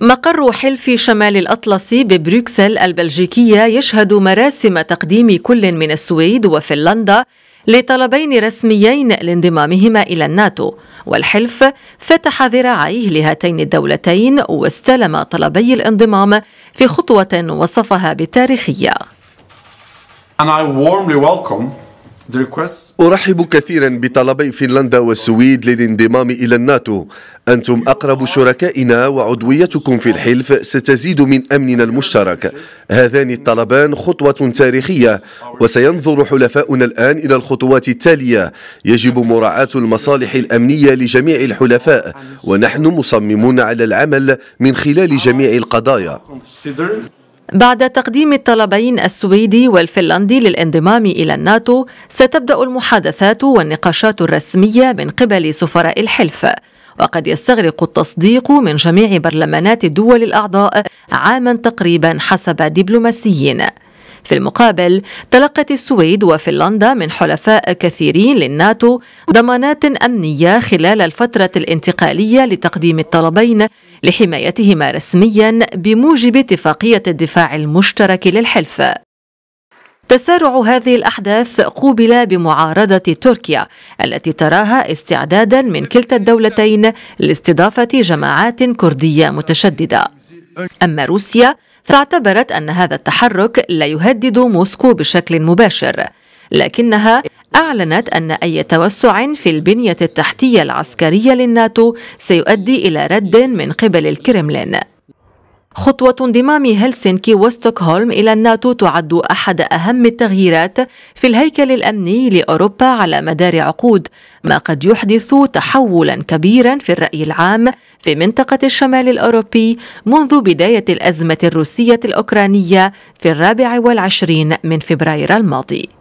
مقر حلف شمال الأطلسي ببروكسل البلجيكية يشهد مراسم تقديم كل من السويد وفنلندا لطلبين رسميين لانضمامهما إلى الناتو والحلف فتح ذراعيه لهاتين الدولتين واستلم طلبي الانضمام في خطوة وصفها بالتاريخية And I warmly welcome أرحب كثيرا بطلبي فنلندا والسويد للانضمام إلى الناتو أنتم أقرب شركائنا وعضويتكم في الحلف ستزيد من أمننا المشترك هذان الطلبان خطوة تاريخية وسينظر حلفاؤنا الآن إلى الخطوات التالية يجب مراعاة المصالح الأمنية لجميع الحلفاء ونحن مصممون على العمل من خلال جميع القضايا بعد تقديم الطلبين السويدي والفنلندي للانضمام إلى الناتو ستبدأ المحادثات والنقاشات الرسمية من قبل سفراء الحلف وقد يستغرق التصديق من جميع برلمانات الدول الأعضاء عاما تقريبا حسب دبلوماسيين في المقابل تلقت السويد وفنلندا من حلفاء كثيرين للناتو ضمانات أمنية خلال الفترة الانتقالية لتقديم الطلبين لحمايتهما رسميا بموجب اتفاقية الدفاع المشترك للحلف تسارع هذه الاحداث قوبل بمعارضه تركيا التي تراها استعدادا من كلتا الدولتين لاستضافه جماعات كرديه متشدده أما روسيا فاعتبرت أن هذا التحرك لا يهدد موسكو بشكل مباشر لكنها أعلنت أن أي توسع في البنية التحتية العسكرية للناتو سيؤدي إلى رد من قبل الكرملين خطوة انضمام هلسنكي وستوكهولم إلى الناتو تعد أحد أهم التغييرات في الهيكل الأمني لأوروبا على مدار عقود، ما قد يحدث تحولا كبيرا في الرأي العام في منطقة الشمال الأوروبي منذ بداية الأزمة الروسية الأوكرانية في الرابع والعشرين من فبراير الماضي.